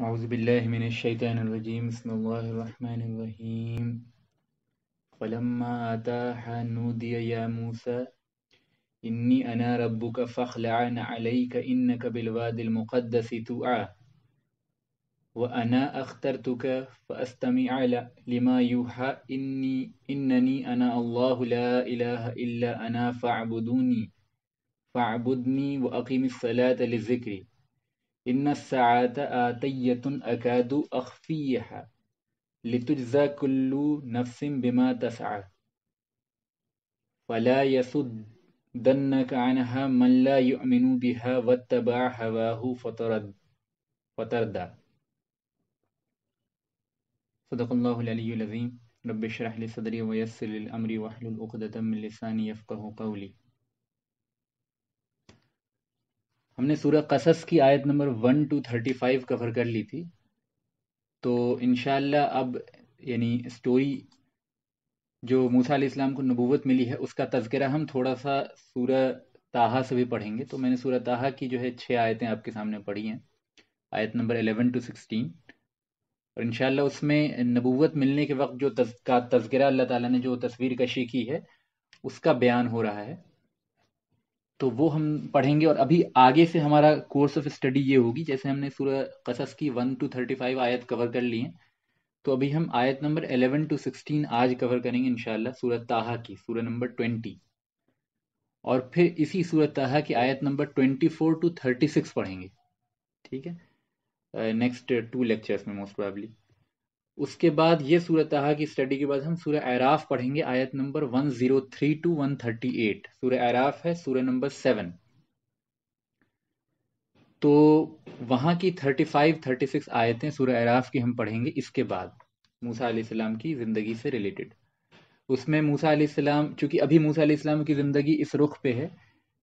أعوذ بالله من الشيطان الرجيم بسم الله الرحمن الرحيم فلما أتاها نودي يا موسى إني أنا ربك فاخلعن عليك إنك بالواد المقدس توعى وأنا أخترتك فأستمع لما يوحى إني إنني أنا الله لا إله إلا أنا فاعبدوني فاعبدني وأقيم الصلاة لذكري إن السعادة آتية أكاد أخفيها لتجزى كل نفس بما تسعى فلا يصدنك عنها من لا يؤمن بها واتبع هواه فترد فتردى صدق الله العلي العظيم رب اشرح لي صدري ويسر لي أمري واحلل عقدة من لساني يفقه قولي हमने सूर्य कसस की आयत number one to thirty five cover कर ली थी तो इन अब यानी स्टोरी जो मूसा इस्लाम को नबूवत मिली है उसका तस्करा हम थोड़ा सा सूरह ताहा से भी पढ़ेंगे तो मैंने सूरह ताहा की जो है छः आयतें आपके सामने पढ़ी हैं आयत नंबर एलेवन टू सिक्सटीन और इन उसमें नबूवत मिलने के वक्त जो का तस्करा अल्लाह ताला ने जो तस्वीर कशी की है उसका बयान हो रहा है तो वो हम पढ़ेंगे और अभी आगे से हमारा कोर्स ऑफ स्टडी ये होगी जैसे हमने सूर्य कसस की वन टू थर्टी फाइव आयत कवर कर ली है तो अभी हम आयत नंबर एलेवन टू सिक्सटीन आज कवर करेंगे इनशाला सूरत ताहा की सूर्य नंबर ट्वेंटी और फिर इसी सूरत ताहा की आयत number twenty four to thirty six पढ़ेंगे ठीक है नेक्स्ट टू लेक्चर्स में मोस्ट प्रॉब्ली उसके बाद ये सूरत की स्टडी के बाद हम सूर्य आराफ पढ़ेंगे आयत नंबर थ्री टू एट सूर्य आराफ है सूर्य नंबर सेवन तो वहां की 35 36 आयतें सूर्य आराफ की हम पढ़ेंगे इसके बाद मूसा सलाम की ज़िंदगी से रिलेटेड उसमें मूसा सलाम चूंकि अभी मूसा सलाम की ज़िंदगी इस रुख पे है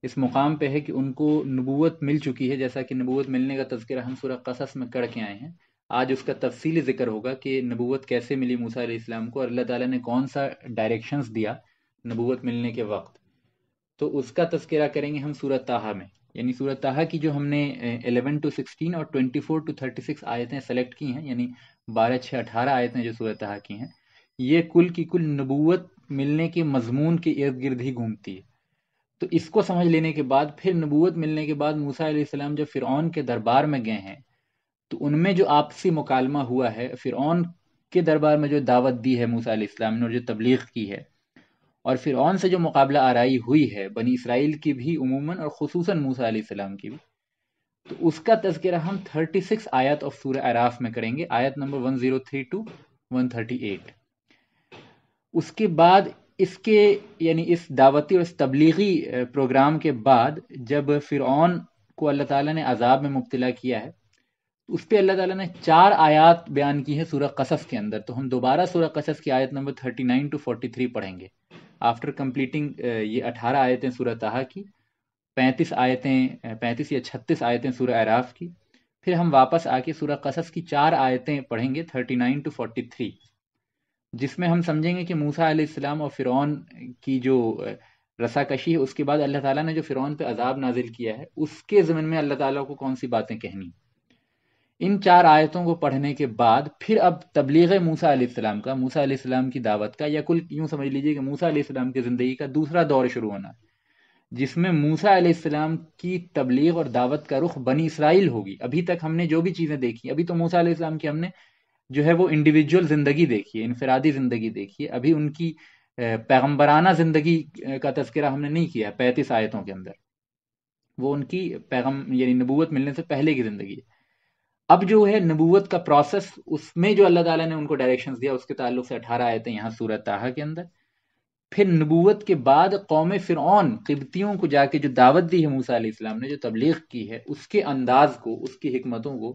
इस मुकाम पे है कि उनको नबूत मिल चुकी है जैसा कि नबूत मिलने का तस्करा हम सूर्य कसस में करके आए हैं आज उसका तफसीली जिक्र होगा कि नबूत कैसे मिली मूसा इस्लाम को और अल्लाह ताला ने कौन सा डायरेक्शंस दिया नबूत मिलने के वक्त तो उसका तस्करा करेंगे हम सूरत ताहा में यानी सूरत ताहा की जो हमने 11 टू 16 और 24 टू 36 आयतें सेलेक्ट की हैं यानी 12 छः अठारह आयतें जो सूरत ताहा की हैं ये कुल की कुल नबूत मिलने के मजमून के इर्द गिर्द ही घूमती है तो इसको समझ लेने के बाद फिर नबूत मिलने के बाद मूसा सलाम जब फ़िरौन के दरबार में गए हैं तो उनमें जो आपसी मुकालमा हुआ है फिर के दरबार में जो दावत दी है मूसा इस्लाम ने और जो तबलीग की है और फिर से जो मुकाबला आरई हुई है बनी इसराइल की भी उमूमन और खसूस मूसा इस्लाम की भी तो उसका तस्करा हम 36 आयत ऑफ सूर आराफ में करेंगे आयत नंबर 103 टू एट उसके बाद इसके यानी इस दावती और इस तबलीगी प्रोग्राम के बाद जब फिर को अल्लाह ताला ने अजाब में मुबतला किया है उस पर अल्लाह ताला ने चार आयात बयान की है सूरह कसस के अंदर तो हम दोबारा सूरह कसस की आयत number thirty nine to forty three पढ़ेंगे आफ्टर कंप्लीटिंग ये अठारह आयतें सूरह तहा की पैंतीस आयतें पैंतीस या छत्तीस आयतें सूर्य अराफ की फिर हम वापस आके सूर्य कसस की चार आयतें पढ़ेंगे thirty nine to forty three जिसमें हम समझेंगे कि मूसा आलाम और फ़िरौन की जो रसाकशी है उसके बाद अल्लाह ताला ने जो फ़िरौन पे अजाब नाजिल किया है उसके ज़मन में अल्लाह ताला को कौन सी बातें कहनी इन चार आयतों को पढ़ने के बाद फिर अब तबलीग मूसा अलैहिस्सलाम का मूसा अलैहिस्सलाम की दावत का या कुल यूँ समझ लीजिए कि मूसा अलैहिस्सलाम की ज़िंदगी का दूसरा दौर शुरू होना जिसमें मूसा अलैहिस्सलाम की तबलीग और दावत का रुख बनी इसराइल होगी अभी तक हमने जो भी चीज़ें देखी अभी तो मूसा अलैहिस्सलाम की हमने जो है वो इंडिविजुअल ज़िंदगी देखी है इनफरादी ज़िंदगी देखी है अभी उनकी पैगम्बराना ज़िंदगी का तस्करा हमने नहीं किया है पैंतीस आयतों के अंदर वो उनकी पैगम यानी नबूत मिलने से पहले की ज़िंदगी है अब जो है नबूवत का प्रोसेस उसमें जो अल्लाह ताला ने उनको डायरेक्शंस दिया उसके ताल्लुक से अठारह आयतें यहाँ सूरत ताहा के अंदर फिर नबूवत के बाद कौम फिर किबतियों को जाके जो दावत दी है मूसा इस्लाम ने जो तबलीग की है उसके अंदाज को उसकी हमतों को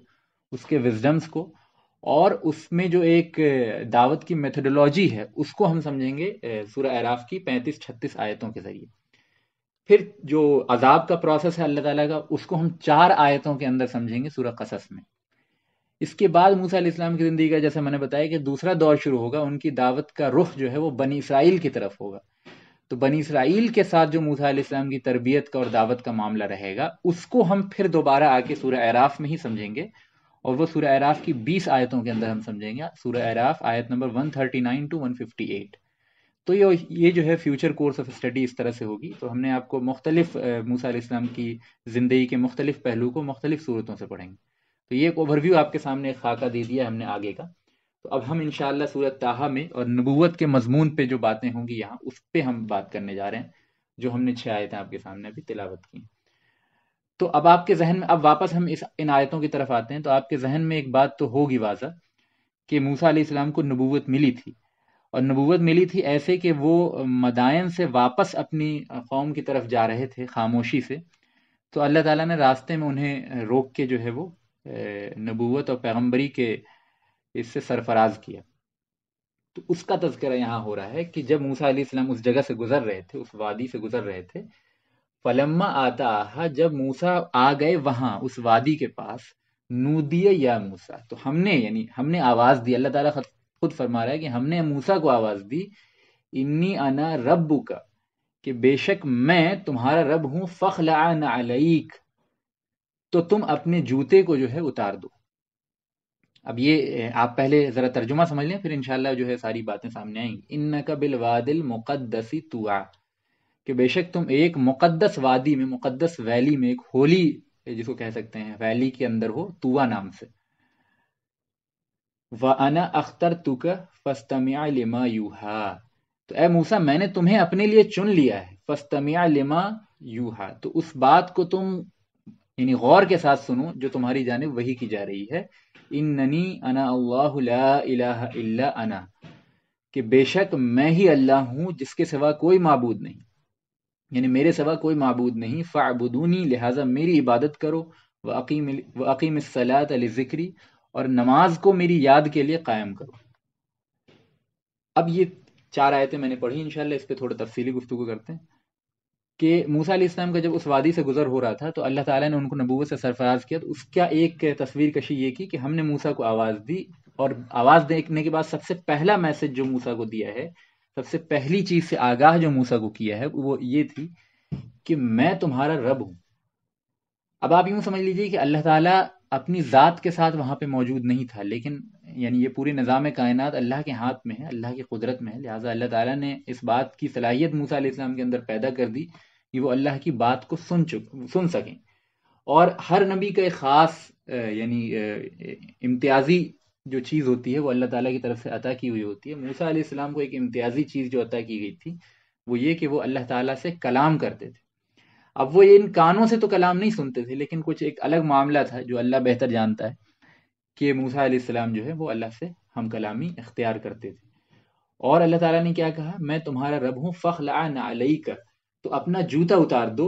उसके विजडम्स को और उसमें जो एक दावत की मेथडोलॉजी है उसको हम समझेंगे सूर्य अराफ की पैंतीस छत्तीस आयतों के ज़रिए फिर जो अजाब का प्रोसेस है अल्लाह ताला का उसको हम चार आयतों के अंदर समझेंगे सूर्य कसस में इसके बाद मूसा इस्लाम की ज़िंदगी का जैसे मैंने बताया कि दूसरा दौर शुरू होगा उनकी दावत का रुख जो है वो बनी इसराइल की तरफ होगा तो बनी इसराइल के साथ जो मूसा इस्लाम की तरबियत का और दावत का मामला रहेगा उसको हम फिर दोबारा आके सूर्य आराफ में ही समझेंगे और वो सूर्य आराफ की बीस आयतों के अंदर हम समझेंगे सूर्य आराफ आयत नंबर वन टू वन तो ये ये जो है फ्यूचर कोर्स ऑफ स्टडी इस तरह से होगी तो हमने आपको मुख्तलिफ मूसा इस्लाम की ज़िंदगी के मुख्तलिफ पहलू को मुख्तलिफ सूरतों से पढ़ेंगे तो ये एक ओवरव्यू आपके सामने खाका दे दिया हमने आगे का तो अब हम इनशाला सूरत ताहा में और नबूवत के मजमून पे जो बातें होंगी यहाँ उस पर हम बात करने जा रहे हैं जो हमने छह आयतें आपके सामने अभी तिलावत की तो अब आपके जहन में अब वापस हम इस इन आयतों की तरफ आते हैं तो आपके जहन में एक बात तो होगी वाजा कि मूसा इस्लाम को नबूवत मिली थी और नबूवत मिली थी ऐसे कि वो मदायन से वापस अपनी कौम की तरफ जा रहे थे खामोशी से तो अल्लाह ताला ने रास्ते में उन्हें रोक के जो है वो नबूवत और पैगम्बरी के इससे सरफराज किया तो उसका तस्करा यहाँ हो रहा है कि जब मूसा इस्लाम उस जगह से गुजर रहे थे उस वादी से गुजर रहे थे फलम्मा आता आहा जब मूसा आ गए वहां उस वादी के पास नूदिया या मूसा तो हमने यानी हमने आवाज दी अल्लाह ताला खुद फरमा रहा है कि हमने मूसा को आवाज दी इन्नी अना रब्बू का कि बेशक मैं तुम्हारा रब हूँ फ़खला तो तुम अपने जूते को जो है उतार दो अब ये आप पहले ज़रा तर्जुमा समझ लें फिर इनशाला जो है सारी बातें सामने आएंगी इन कबिल वादिल मुक़दसी तुआ कि बेशक तुम एक मुक़दस वादी में मुक़दस वैली में एक होली जिसको कह सकते हैं वैली के अंदर हो तुआ नाम से व अना अख्तर तुक फस्तमिया लिमा यूहा तो ए मूसा मैंने तुम्हें अपने लिए चुन लिया है फस्तमिया लिमा यूहा तो उस बात को तुम यानी गौर के साथ सुनो जो तुम्हारी जानब वही की जा रही है ननी अना अल्लाह इल्ला अना कि बेशक मैं ही अल्लाह हूँ जिसके सिवा कोई मबूद नहीं यानी मेरे सिवा कोई मबूद नहीं फ़ाबुदूनी लिहाजा मेरी इबादत करो वकीम वकीम सलात अली ज़िक्री और नमाज को मेरी याद के लिए कायम करो अब ये चार आयतें मैंने पढ़ी इनशाला इस पर थोड़ा तफसीली गुफ्तु करते हैं कि मूसा इस्लाम का जब उस वादी से गुजर हो रहा था तो अल्लाह ताला ने उनको नबूत से सरफराज किया तो उसका एक तस्वीर कशी ये की कि हमने मूसा को आवाज़ दी और आवाज़ देखने के बाद सबसे पहला मैसेज जो मूसा को दिया है सबसे पहली चीज़ से आगाह जो मूसा को किया है वो ये थी कि मैं तुम्हारा रब हूं अब आप यूं समझ लीजिए कि अल्लाह ताला अपनी ज़ात के साथ वहाँ पे मौजूद नहीं था लेकिन यानी ये पूरी निज़ाम कायनात अल्लाह के हाथ में है अल्लाह की कुदरत में है लिहाजा अल्लाह ताला ने इस बात की सलाहियत मूसा इस्लाम के अंदर पैदा कर दी कि वो अल्लाह की बात को सुन चुक सुन सकें और हर नबी का एक ख़ास यानी इम्तियाज़ी जो चीज़ होती है वो अल्लाह ताला की तरफ से अता की हुई होती है मूसा इस्लाम को एक इम्तियाज़ी चीज़ जो अता की गई थी वो ये कि वो अल्लाह ताला से कलाम करते थे अब वो इन कानों से तो कलाम नहीं सुनते थे लेकिन कुछ एक अलग मामला था जो अल्लाह बेहतर जानता है कि मूसा सलाम जो है वो अल्लाह से हम कलामी इख्तियार करते थे और अल्लाह ताला ने क्या कहा मैं तुम्हारा रब हूँ फ़खलान का तो अपना जूता उतार दो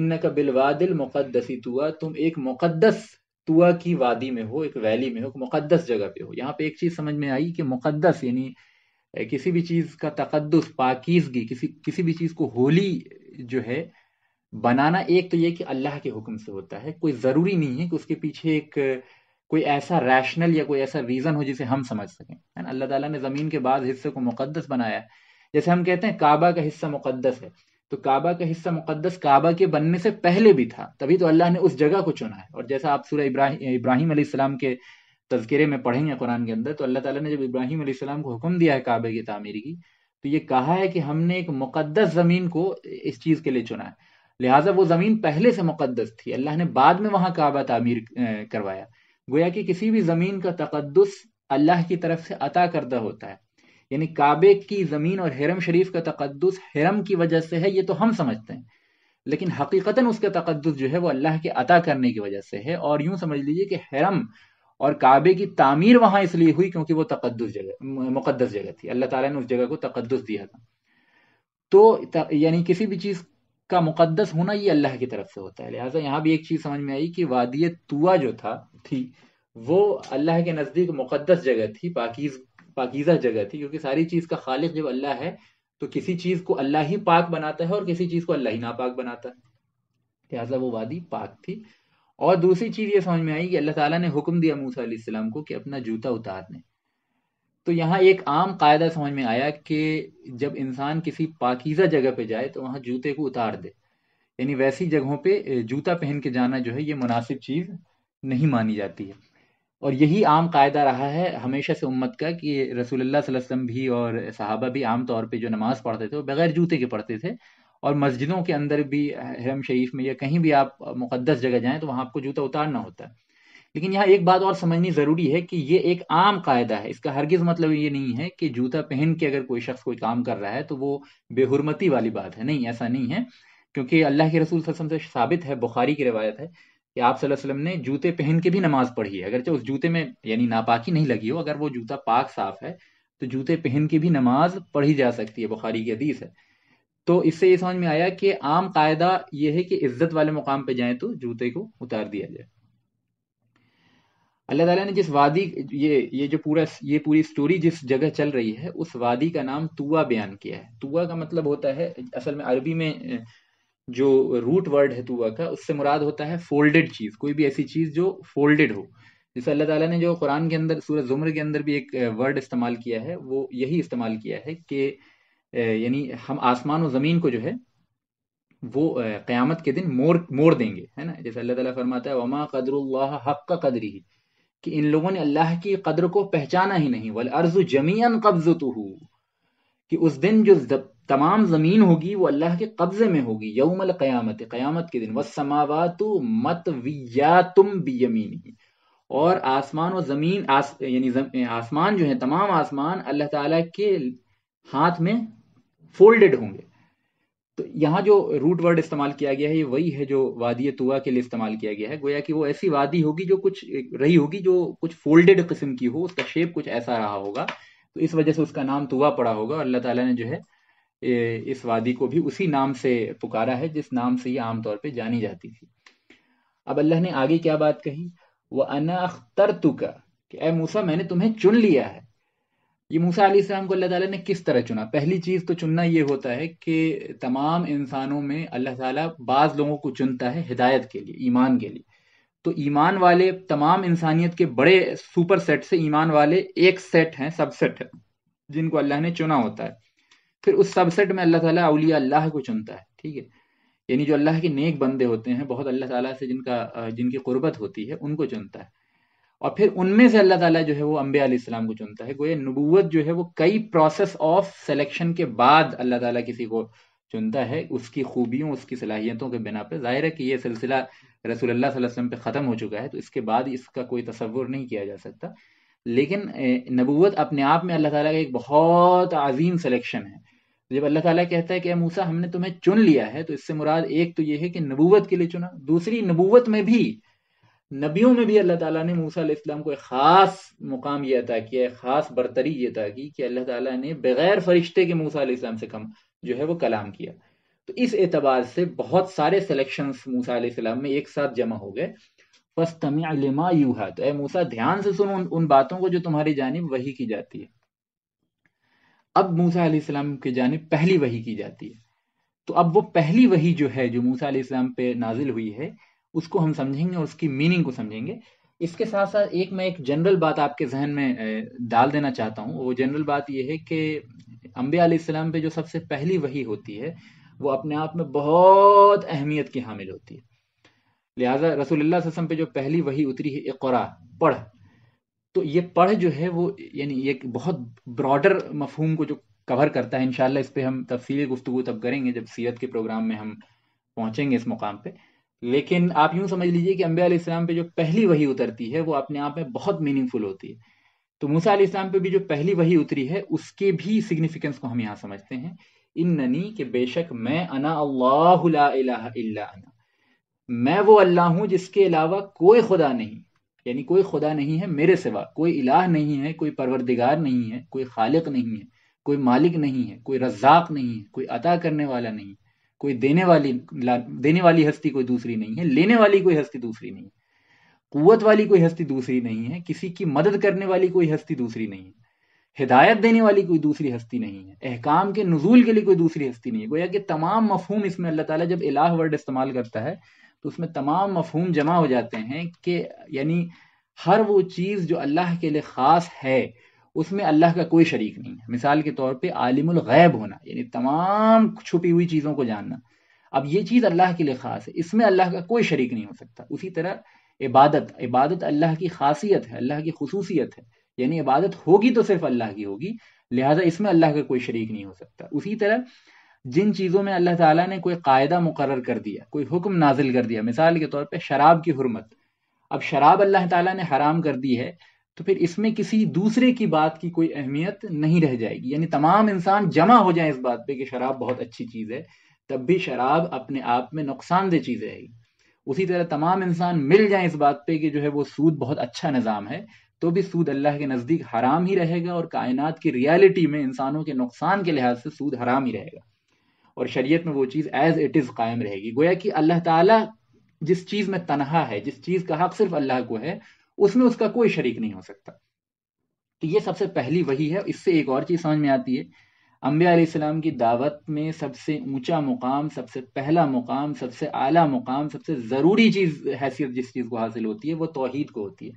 इन का बिलवादिल मुक़दसी तुआ तुम एक मुक़दस तुआ की वादी में हो एक वैली में हो एक मुक़दस जगह पे हो यहाँ पे एक चीज़ समझ में आई कि मुक़दस यानी किसी भी चीज़ का तकदस पाकिजगी किसी किसी भी चीज़ को होली जो है बनाना एक तो ये कि अल्लाह के हुक्म से होता है कोई ज़रूरी नहीं है कि उसके पीछे एक कोई ऐसा रैशनल या कोई ऐसा रीज़न हो जिसे हम समझ सकें है ना अल्लाह ताला ने ज़मीन के बाद हिस्से को मुक़दस बनाया जैसे हम कहते हैं काबा का हिस्सा मुक़दस है तो काबा का हिस्सा मुक़दस काबा के बनने से पहले भी था तभी तो अल्लाह ने उस जगह को चुना है और जैसा आप सूर्य इब्राहिम इब्राहिम के तस्करे में पढ़ेंगे कुरान के अंदर तो अल्लाह ताला ने जब इब्राहिम को हुक्म दिया है काबे की तामीर की तो ये कहा है कि हमने एक मुक़दस ज़मीन को इस चीज़ के लिए चुना है लिहाजा वो ज़मीन पहले से मुकदस थी अल्लाह ने बाद में वहाँ काबा तामीर करवाया गोया कि किसी भी ज़मीन का तकदस अल्लाह की तरफ से अता करदा होता है यानी काबे की ज़मीन और हिरम शरीफ का तकदस हिरम की वजह से है ये तो हम समझते हैं लेकिन हकीकता उसका तकदस जो है वो अल्लाह के अता करने की वजह से है और यूं समझ लीजिए कि हरम और काबे की तामीर वहाँ इसलिए हुई क्योंकि वो तकदस जगह मुकदस जगह थी अल्लाह ताला ने उस जगह को तकदस दिया था तो यानी किसी भी चीज़ का मुकदस होना ये अल्लाह की तरफ से होता है लिहाजा यहाँ भी एक चीज समझ में आई कि वादिय तुआ जो था थी वो अल्लाह के नज़दीक मुकदस जगह थी पाकिज पाकिज़ा जगह थी क्योंकि सारी चीज़ का खालिफ जब अल्लाह है तो किसी चीज़ को अल्लाह ही पाक बनाता है और किसी चीज़ को अल्लाह ही नापाक बनाता है लिहाजा वो वादी पाक थी और दूसरी चीज़ ये समझ में आई कि अल्लाह ताला ने हुक्म दिया मूसा को कि अपना जूता उतारने तो यहाँ एक आम कायदा समझ में आया कि जब इंसान किसी पाकिज़ा जगह पे जाए तो वहाँ जूते को उतार दे यानी वैसी जगहों पे जूता पहन के जाना जो है ये मुनासिब चीज़ नहीं मानी जाती है और यही आम कायदा रहा है हमेशा से उम्मत का कि रसूलुल्लाह वसल्लम भी और साहबा भी आम तौर पे जो नमाज़ पढ़ते थे वो बगैर जूते के पढ़ते थे और मस्जिदों के अंदर भी हरम शरीफ में या कहीं भी आप मुक़दस जगह जाए तो वहाँ आपको जूता उतारना होता है लेकिन यहाँ एक बात और समझनी ज़रूरी है कि ये एक आम कायदा है इसका हरगिज़ मतलब ये नहीं है कि जूता पहन के अगर कोई शख्स कोई काम कर रहा है तो वो बेहरमती वाली बात है नहीं ऐसा नहीं है क्योंकि अल्लाह के रसूल वसल्लम से साबित है बुखारी की रिवायत है कि आप वसल्लम ने जूते पहन के भी नमाज़ पढ़ी है अगरचे उस जूते में यानी नापाकी नहीं लगी हो अगर वो जूता पाक साफ है तो जूते पहन के भी नमाज पढ़ी जा सकती है बुखारी की हदीस है तो इससे ये समझ में आया कि आम कायदा ये है कि इज्जत वाले मुकाम पे जाए तो जूते को उतार दिया जाए अल्लाह ताला ने जिस वादी ये ये जो पूरा ये पूरी स्टोरी जिस जगह चल रही है उस वादी का नाम तुआ बयान किया है तुआ का मतलब होता है असल में अरबी में जो रूट वर्ड है तुआ का उससे मुराद होता है फोल्डेड चीज़ कोई भी ऐसी चीज़ जो फोल्डेड हो जैसे अल्लाह ताला ने जो कुरान के अंदर सूरह जुमर के अंदर भी एक वर्ड इस्तेमाल किया है वो यही इस्तेमाल किया है कि यानी हम आसमान और ज़मीन को जो है वो क़यामत के दिन मोर मोड़ देंगे है ना जैसे अल्लाह ताला फरमाता है वमा कदरुल्लाह हक का कदरी ही कि इन लोगों ने अल्लाह की कदर को पहचाना ही नहीं वल अर्जु जमीन कब्ज तो कि उस दिन जो तमाम ज़मीन होगी वो अल्लाह के कब्ज़े में होगी यौमल क्यामत क्यामत के दिन मत विया तुम बियमीनी और आसमान व ज़मीन आस, यानी जम, आसमान जो है तमाम आसमान अल्लाह ताला के हाथ में फोल्डेड होंगे तो यहाँ जो रूट वर्ड इस्तेमाल किया गया है ये वही है जो वादी तुआ के लिए इस्तेमाल किया गया है गोया कि वो ऐसी वादी होगी जो कुछ रही होगी जो कुछ फोल्डेड किस्म की हो उसका शेप कुछ ऐसा रहा होगा तो इस वजह से उसका नाम तुआ पड़ा होगा अल्लाह ताला ने जो है इस वादी को भी उसी नाम से पुकारा है जिस नाम से ये आमतौर पर जानी जाती थी अब अल्लाह ने आगे क्या बात कही वह अना अख्तर तुका ए मूसा मैंने तुम्हें चुन लिया है ये मूसा को अल्लाह ताला ने किस तरह चुना पहली चीज़ तो चुनना ये होता है कि तमाम इंसानों में अल्लाह ताला बाज़ लोगों को चुनता है हिदायत के लिए ईमान के लिए तो ईमान वाले तमाम इंसानियत के बड़े सुपर सेट से ईमान वाले एक सेट हैं सबसेट है जिनको अल्लाह ने चुना होता है फिर उस सबसेट में अल्लाह ताला अलिया अल्लाह को चुनता है ठीक है यानी जो अल्लाह के नेक बंदे होते हैं बहुत अल्लाह ताला से जिनका जिनकी कुर्बत होती है उनको चुनता है और फिर उनमें से अल्लाह ताला जो है वो अम्बे को चुनता है गोया नबूवत जो है वो कई प्रोसेस ऑफ सिलेक्शन के बाद अल्लाह ताला किसी को चुनता है उसकी खूबियों उसकी सलाहियतों के बिना पर जाहिर है कि ये सिलसिला रसूल अल्लाह वसल्लम पे ख़त्म हो चुका है तो इसके बाद इसका कोई तस्वुर नहीं किया जा सकता लेकिन नबूवत अपने आप में अल्लाह ताला का एक बहुत अजीम सिलेक्शन है जब अल्लाह ताला कहता है कि मूसा हमने तुम्हें चुन लिया है तो इससे मुराद एक तो ये है कि नबूवत के लिए चुना दूसरी नबूवत में भी नबियों में भी अल्लाह ताला ने मूसा इस्लाम को एक ख़ास मुकाम ये अदा किया एक ख़ास बरतरी ये अदा की कि अल्लाह ताला ने बगैर फरिश्ते के मूसा इस्लाम से कम जो है वो कलाम किया तो इस एतबार से बहुत सारे सिलेक्शन मूसा इस्लाम में एक साथ जमा हो गए बस यू है तो मूसा ध्यान से सुनो उन, उन बातों को जो तुम्हारी जानब वही की जाती है अब मूसा इस्लाम की जानब पहली वही की जाती है तो अब वो पहली वही जो है जो मूसा इस्लाम पे नाजिल हुई है उसको हम समझेंगे और उसकी मीनिंग को समझेंगे इसके साथ साथ एक मैं एक जनरल बात आपके जहन में डाल देना चाहता हूँ वो जनरल बात यह है कि अम्बे आलाम पे जो सबसे पहली वही होती है वो अपने आप में बहुत अहमियत की हामिल होती है लिहाजा रसूलुल्लाह वसम पे जो पहली वही उतरी है इकरा पढ़ तो ये पढ़ जो है वो यानी एक बहुत ब्रॉडर मफहूम को जो कवर करता है इनशाला इस पर हम तफसीली गुफ्तु तब करेंगे जब सीरत के प्रोग्राम में हम पहुँचेंगे इस मुकाम पर लेकिन आप यूं समझ लीजिए कि अम्बे इस्लाम पे जो पहली वही उतरती है वो अपने आप में बहुत मीनिंगफुल होती है तो मूसा इस्लाम पे भी जो पहली वही उतरी है उसके भी सिग्निफिकेंस को हम यहाँ समझते हैं इन ननी के बेशक मैं अना अल्लाह अना मैं वो अल्लाह हूँ जिसके अलावा कोई खुदा नहीं यानी कोई खुदा नहीं है मेरे सिवा कोई इलाह नहीं है कोई परवरदिगार नहीं है कोई खालिक नहीं है कोई मालिक नहीं है कोई रजाक नहीं है कोई अता करने वाला नहीं कोई देने वाली देने वाली हस्ती कोई दूसरी नहीं है लेने वाली कोई हस्ती दूसरी नहीं है कुत वाली कोई हस्ती दूसरी नहीं है किसी की मदद करने वाली कोई हस्ती दूसरी नहीं है हिदायत देने वाली कोई दूसरी हस्ती नहीं है अहकाम के नजूल के लिए कोई दूसरी हस्ती नहीं है गोया कि तमाम मफहूम इसमें अल्लाह ताला जब इलाह वर्ड इस्तेमाल करता है तो उसमें तमाम मफहूम जमा हो जाते हैं कि यानी हर वो चीज़ जो अल्लाह के लिए ख़ास है उसमें अल्लाह का कोई शरीक नहीं है मिसाल के तौर पे आलिमुल गैब होना यानी तमाम छुपी हुई चीज़ों को जानना अब ये चीज़ अल्लाह के लिए ख़ास है इसमें अल्लाह का कोई शरीक नहीं हो सकता उसी तरह इबादत इबादत अल्लाह की खासियत है अल्लाह की खसूसियत है यानी इबादत होगी तो सिर्फ अल्लाह की होगी लिहाजा इसमें अल्लाह का कोई शरीक नहीं हो सकता उसी तरह जिन चीज़ों में अल्लाह ताला ने कोई कायदा मुकर कर दिया कोई हुक्म नाजिल कर दिया मिसाल के तौर पर शराब की हरमत अब शराब अल्लाह ताला ने हराम कर दी है तो फिर इसमें किसी दूसरे की बात की कोई अहमियत नहीं रह जाएगी यानी तमाम इंसान जमा हो जाए इस बात पे कि शराब बहुत अच्छी चीज़ है तब भी शराब अपने आप में नुकसानदेह चीज़ रहेगी उसी तरह तमाम इंसान मिल जाए इस बात पे कि जो है वो सूद बहुत अच्छा निज़ाम है तो भी सूद अल्लाह के नज़दीक हराम ही रहेगा और कायनात की रियलिटी में इंसानों के नुकसान के लिहाज से सूद हराम ही रहेगा और शरीयत में वो चीज़ एज इट इज़ कायम रहेगी गोया कि अल्लाह ताला जिस चीज़ में तनहा है जिस चीज़ का हक सिर्फ अल्लाह को है उसमें उसका कोई शरीक नहीं हो सकता तो ये सबसे पहली वही है इससे एक और चीज़ समझ में आती है आलाम की दावत में सबसे ऊंचा मुकाम सबसे पहला मुकाम सबसे आला मुकाम सबसे ज़रूरी चीज़ हैसियत जिस चीज़ को हासिल होती है वो तोहहीद को होती है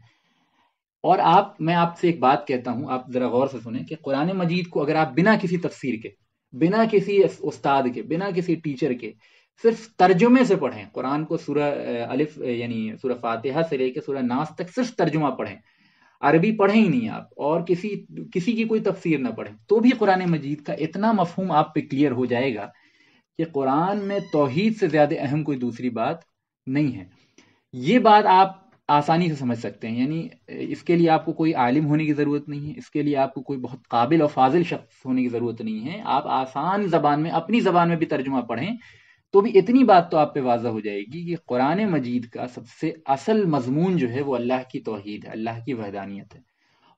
और आप मैं आपसे एक बात कहता हूँ आप ज़रा गौर से सुने कि कुरान मजीद को अगर आप बिना किसी तफसीर के बिना किसी उस्ताद के बिना किसी टीचर के सिर्फ तर्जुमे से पढ़ें कुरान को सूरह अलिफ यानी सूरह फातिहा से लेकर सूरह नास तक सिर्फ तर्जुमा पढ़ें अरबी पढ़ें ही नहीं आप और किसी किसी की कोई तफसीर ना पढ़ें तो भी कुरान मजीद का इतना मफहूम आप पे क्लियर हो जाएगा कि कुरान में तोहहीद से ज़्यादा अहम कोई दूसरी बात नहीं है ये बात आप आसानी से समझ सकते हैं यानी इसके लिए आपको कोई आलिम होने की ज़रूरत नहीं है इसके लिए आपको कोई बहुत काबिल और फाजिल शख्स होने की ज़रूरत नहीं है आप आसान जबान में अपनी जबान में भी तर्जुमा पढ़ें तो भी इतनी बात तो आप पे वाजा हो जाएगी कि कुरान मजीद का सबसे असल मजमून जो है वो अल्लाह की तोहद है अल्लाह की वहदानियत है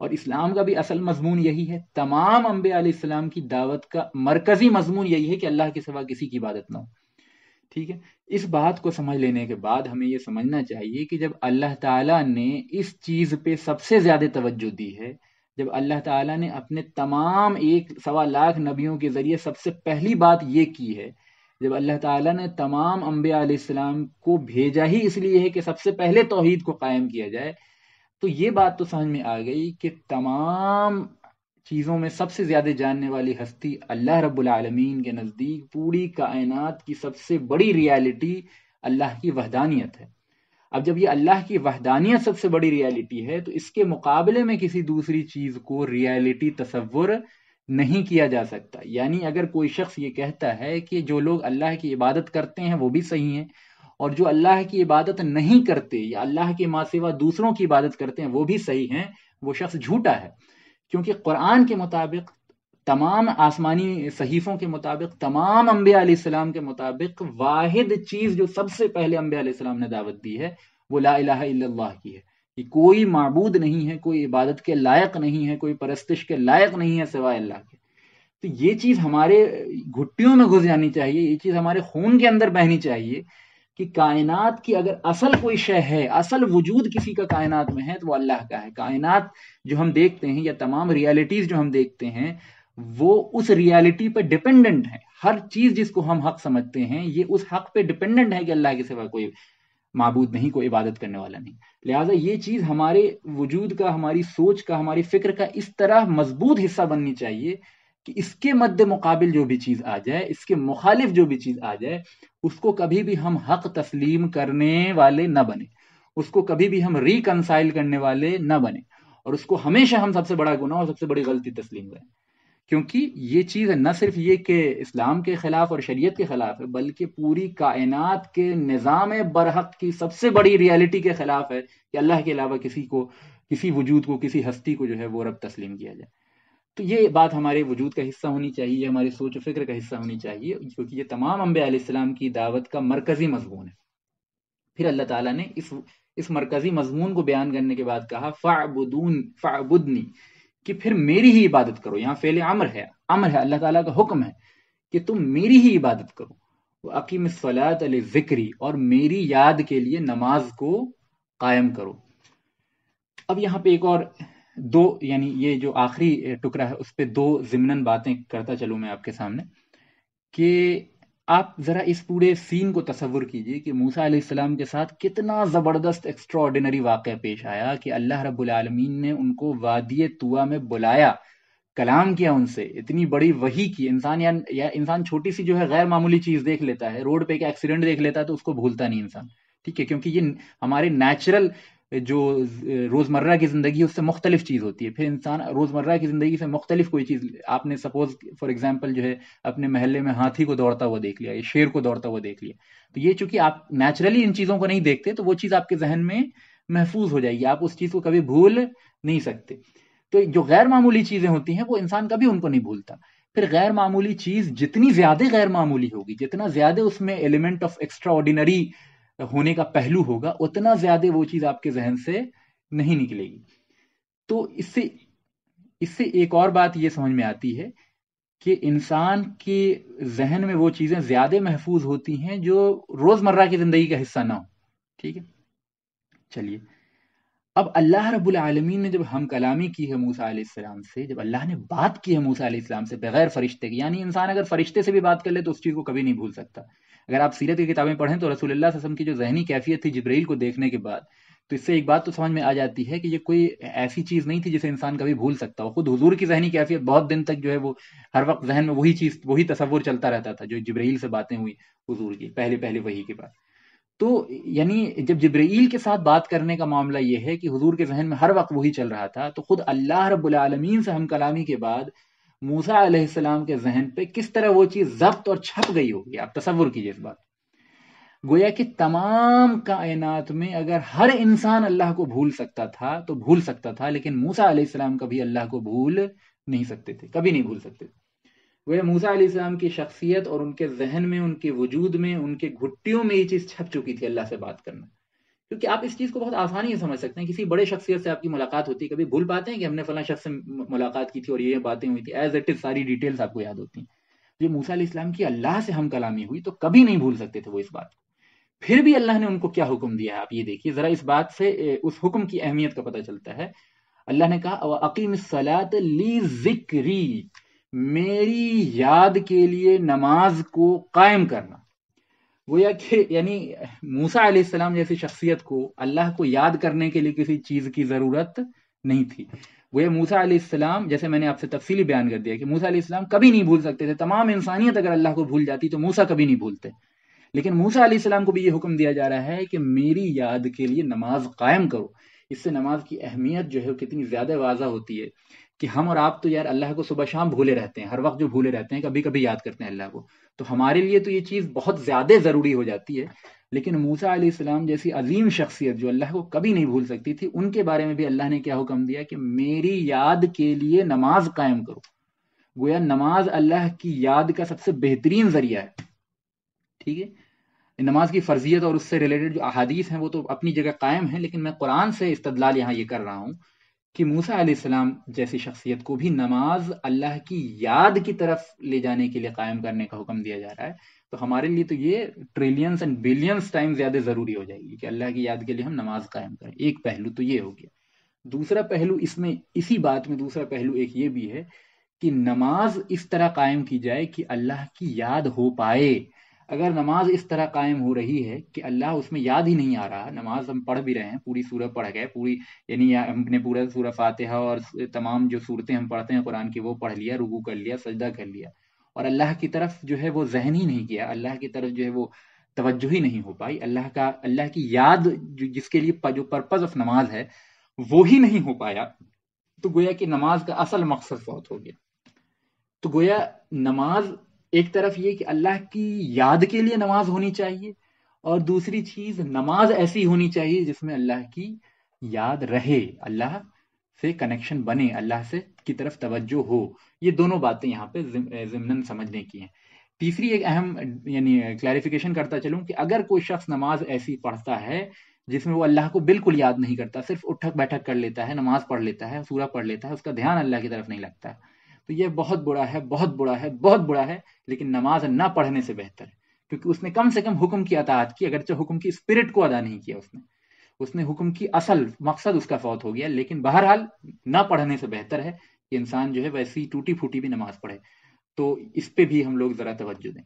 और इस्लाम का भी असल मजमून यही है तमाम अम्बे आलाम की दावत का मरकजी मजमून यही है कि अल्लाह के सिवा किसी की इबादत ना हो ठीक है इस बात को समझ लेने के बाद हमें यह समझना चाहिए कि जब अल्लाह ताला ने इस चीज़ पे सबसे ज़्यादा तवज्जो दी है जब अल्लाह ताला ने अपने तमाम एक सवा लाख नबियों के ज़रिए सबसे पहली बात ये की है जब अल्लाह ताला ने तमाम अम्बेम को भेजा ही इसलिए है कि सबसे पहले तोहहीद को कायम किया जाए तो ये बात तो समझ में आ गई कि तमाम चीज़ों में सबसे ज़्यादा जानने वाली हस्ती अल्लाह रबालमीन के नज़दीक पूरी कायनात की सबसे बड़ी रियलिटी अल्लाह की वहदानियत है अब जब ये अल्लाह की वहदानियत सबसे बड़ी रियलिटी है तो इसके मुकाबले में किसी दूसरी चीज़ को रियलिटी तस्वुर नहीं किया जा सकता यानी अगर कोई शख्स ये कहता है कि जो लोग अल्लाह की इबादत करते हैं वो भी सही हैं और जो अल्लाह की इबादत नहीं करते या अल्लाह के माँ सेवा दूसरों की इबादत करते हैं वो भी सही हैं वो शख्स झूठा है क्योंकि कुरान के मुताबिक तमाम आसमानी सहीफ़ों के मुताबिक तमाम आलाम के मुताबिक वाहिद चीज़ जो सबसे पहले अम्बियाम ने दावत दी है वो ला इलाहा इल्लल्लाह की है कि कोई मबूद नहीं है कोई इबादत के लायक नहीं है कोई परस्तिश के लायक नहीं है सिवाय अल्लाह के तो ये चीज़ हमारे घुट्टियों में घुस जानी चाहिए ये चीज़ हमारे खून के अंदर बहनी चाहिए कि कायनात की अगर असल कोई शय है असल वजूद किसी का कायनात में है तो वो अल्लाह का है कायनात जो हम देखते हैं या तमाम रियलिटीज़ जो हम देखते हैं वो उस रियलिटी पर डिपेंडेंट है हर चीज़ जिसको हम हक समझते हैं ये उस हक पे डिपेंडेंट है कि अल्लाह के सिवा कोई मबूद नहीं कोई इबादत करने वाला नहीं लिहाजा ये चीज़ हमारे वजूद का हमारी सोच का हमारी फिक्र का इस तरह मजबूत हिस्सा बननी चाहिए कि इसके मद्द मुकाबिल जो भी चीज़ आ जाए इसके मुखालिफ जो भी चीज़ आ जाए उसको कभी भी हम हक तस्लीम करने वाले न बने उसको कभी भी हम रिकनसाइल करने वाले न बने और उसको हमेशा हम सबसे बड़ा गुना और सबसे बड़ी गलती तस्लीम करें क्योंकि ये चीज़ न सिर्फ ये कि इस्लाम के ख़िलाफ़ और शरीयत के ख़िलाफ़ है बल्कि पूरी कायनात के निज़ाम बरहक की सबसे बड़ी रियलिटी के ख़िलाफ़ है कि अल्लाह के अलावा किसी को किसी वजूद को किसी हस्ती को जो है वो रब तस्लीम किया जाए तो ये बात हमारे वजूद का हिस्सा होनी चाहिए हमारी सोच फिक्र का हिस्सा होनी चाहिए क्योंकि ये तमाम अम्बे आलाम की दावत का मरकज़ी मजमून है फिर अल्लाह ताला ने इस इस मरकज़ी मजमून को बयान करने के बाद कहा फ़ाबुदून फ़ाबुदनी कि फिर मेरी ही इबादत करो यहाँ फेल अमर है अमर है अल्लाह ताला का हुक्म है कि तुम मेरी ही इबादत करो वो अकीम सलात अल जिक्री और मेरी याद के लिए नमाज को कायम करो अब यहाँ पे एक और दो यानी ये जो आखिरी टुकड़ा है उस पर दो जिमनन बातें करता चलू मैं आपके सामने कि आप ज़रा इस पूरे सीन को तस्वुर कीजिए कि मूसा अलैहिस्सलाम के साथ कितना ज़बरदस्त एक्स्ट्रॉर्डिनरी वाक़ पेश आया कि अल्लाह रबालमीन ने उनको वादी तुआ में बुलाया कलाम किया उनसे इतनी बड़ी वही की इंसान या, या इंसान छोटी सी जो है गैर मामूली चीज़ देख लेता है रोड पे एक एक्सीडेंट देख लेता है तो उसको भूलता नहीं इंसान ठीक है क्योंकि ये हमारे नेचुरल जो रोज़मर्रा की ज़िंदगी उससे मुख्तलिफ चीज़ होती है फिर इंसान रोज़मर्रा की ज़िंदगी से मुख्तलिफ कोई चीज़ आपने सपोज़ फॉर एग्ज़ाम्पल जो है अपने महल्ले में हाथी को दौड़ता हुआ देख लिया या शेर को दौड़ता हुआ देख लिया तो ये चूंकि आप नेचुरली इन चीज़ों को नहीं देखते तो वो चीज़ आपके जहन में महफूज हो जाएगी आप उस चीज़ को कभी भूल नहीं सकते तो जो गैर मामूली चीज़ें होती हैं वो इंसान कभी उनको नहीं भूलता फिर गैर मामूली चीज़ जितनी ज़्यादा गैर मामूली होगी जितना ज़्यादा उसमें एलिमेंट ऑफ एक्स्ट्रा ऑर्डिनरी होने का पहलू होगा उतना ज्यादा वो चीज आपके जहन से नहीं निकलेगी तो इससे इससे एक और बात ये समझ में आती है कि इंसान के जहन में वो चीज़ें ज़्यादा महफूज होती हैं जो रोज़मर्रा की ज़िंदगी का हिस्सा ना हो ठीक है चलिए अब अल्लाह रब्बुल आलमीन ने जब हम कलामी की है मूसा आलाम से जब अल्लाह ने बात की है मूसा आलाम से बगैर फरिश्ते की यानी इंसान अगर फरिश्ते से भी बात कर ले तो उस चीज़ को कभी नहीं भूल सकता अगर आप सीरत की किताबें पढ़ें तो रसूलुल्लाह वसम की जो जहनी कैफियत थी जबरील को देखने के बाद तो इससे एक बात तो समझ में आ जाती है कि ये कोई ऐसी चीज़ नहीं थी जिसे इंसान कभी भूल सकता हो खुद हुजूर की जहनी कैफियत बहुत दिन तक जो है वो हर वक्त जहन में वही चीज़ वही तस्वुर चलता रहता था जो जबरील से बातें हुई हजूर की पहले पहले वही के बाद तो यानी जब जबरील के साथ बात करने का मामला ये है कि हजूर के जहन में हर वक्त वही चल रहा था तो खुद अल्लाह रब्बुल आलमीन से हम कलामी के बाद मूसा अलैहिस्सलाम के जहन पे किस तरह वो चीज़ जब्त और छप गई होगी आप तस्वुर कीजिए इस बात गोया कि तमाम कायनात में अगर हर इंसान अल्लाह को भूल सकता था तो भूल सकता था लेकिन मूसा अलैहिस्सलाम कभी अल्लाह को भूल नहीं सकते थे कभी नहीं भूल सकते थे गोया मूसा अलैहिस्सलाम की शख्सियत और उनके जहन में उनके वजूद में उनके घुट्टियों में ये चीज़ छप चुकी थी अल्लाह से बात करना क्योंकि आप इस चीज़ को बहुत आसानी से समझ सकते हैं किसी बड़े शख्सियत से आपकी मुलाकात होती है कभी भूल पाते हैं कि हमने फला शख्स से मुलाकात की थी और ये बातें हुई थी एज इट इज़ सारी डिटेल्स आपको याद होती हैं जो मूसा इस्लाम की अल्लाह से हम कलामी हुई तो कभी नहीं भूल सकते थे वो इस बात को फिर भी अल्लाह ने उनको क्या हुक्म दिया है आप ये देखिए ज़रा इस बात से उस हुक्म की अहमियत का पता चलता है अल्लाह ने कहा अकीम सलात ली जिक्री मेरी याद के लिए नमाज को कायम करना गोया कि यानी मूसा अलैहिस्सलाम जैसी शख्सियत को अल्लाह को याद करने के लिए किसी चीज़ की ज़रूरत नहीं थी गोया मूसा अलैहिस्सलाम जैसे मैंने आपसे तफसीली बयान कर दिया कि मूसा अलैहिस्सलाम कभी नहीं भूल सकते थे तमाम इंसानियत अगर अल्लाह को भूल जाती तो मूसा कभी नहीं भूलते लेकिन मूसा अलैहिस्सलाम को भी ये हुक्म दिया जा रहा है कि मेरी याद के लिए नमाज कायम करो इससे नमाज की अहमियत जो है कितनी ज़्यादा वाजा होती है कि हम और आप तो यार अल्लाह को सुबह शाम भूले रहते हैं हर वक्त जो भूले रहते हैं कभी कभी याद करते हैं अल्लाह को तो हमारे लिए तो ये चीज़ बहुत ज़्यादा ज़रूरी हो जाती है लेकिन मूसा सलाम जैसी अजीम शख्सियत जो अल्लाह को कभी नहीं भूल सकती थी उनके बारे में भी अल्लाह ने क्या हुक्म दिया कि मेरी याद के लिए नमाज कायम करो गोया नमाज अल्लाह की याद का सबसे बेहतरीन जरिया है ठीक है नमाज की फर्जियत और उससे रिलेटेड जो अहादीस हैं वो तो अपनी जगह कायम है लेकिन मैं कुरान से इस्तलाल यहाँ ये कर रहा हूँ कि मूसा अलैहिस्सलाम जैसी शख्सियत को भी नमाज अल्लाह की याद की तरफ ले जाने के लिए कायम करने का हुक्म दिया जा रहा है तो हमारे लिए तो ये ट्रिलियंस एंड बिलियंस टाइम ज्यादा ज़रूरी हो जाएगी कि अल्लाह की याद के लिए हम नमाज कायम करें एक पहलू तो ये हो गया दूसरा पहलू इसमें इसी बात में दूसरा पहलू एक ये भी है कि नमाज इस तरह कायम की जाए कि अल्लाह की याद हो पाए अगर नमाज इस तरह कायम हो रही है कि अल्लाह उसमें याद ही नहीं आ रहा नमाज हम पढ़ भी रहे हैं पूरी सूरह पढ़ गए पूरी यानी हमने पूरा सूरह फातिहा और तमाम जो सूरतें हम पढ़ते हैं कुरान की वो पढ़ लिया रुकू कर लिया सजदा कर लिया और अल्लाह की तरफ जो है वो जहन ही नहीं किया अल्लाह की तरफ जो है वो तवज्जो ही नहीं हो पाई अल्लाह का अल्लाह की याद जो जिसके लिए जो पर्पज ऑफ नमाज है वो ही नहीं हो पाया तो गोया कि नमाज का असल मकसद फौत हो गया तो गोया नमाज एक तरफ ये कि अल्लाह की याद के लिए नमाज होनी चाहिए और दूसरी चीज नमाज ऐसी होनी चाहिए जिसमें अल्लाह की याद रहे अल्लाह से कनेक्शन बने अल्लाह से की तरफ तवज्जो हो ये दोनों बातें यहाँ पे जिमन समझने की हैं तीसरी एक अहम यानी क्लैरिफिकेशन करता चलूँ कि अगर कोई शख्स नमाज ऐसी पढ़ता है जिसमें वो अल्लाह को बिल्कुल याद नहीं करता सिर्फ उठक बैठक कर लेता है नमाज पढ़ लेता है सूरा पढ़ लेता है उसका ध्यान अल्लाह की तरफ नहीं लगता है तो यह बहुत बुरा है बहुत बुरा है बहुत बुरा है लेकिन नमाज ना पढ़ने से बेहतर है क्योंकि उसने कम से कम हुक्म की अतात की अगरचे हुक्म की स्पिरिट को अदा नहीं किया उसने उसने हुक्म की असल मकसद उसका फौत हो गया लेकिन बहरहाल ना पढ़ने से बेहतर है कि इंसान जो है वैसी टूटी फूटी भी नमाज पढ़े तो इस पे भी हम लोग ज़रा तवज्जो दें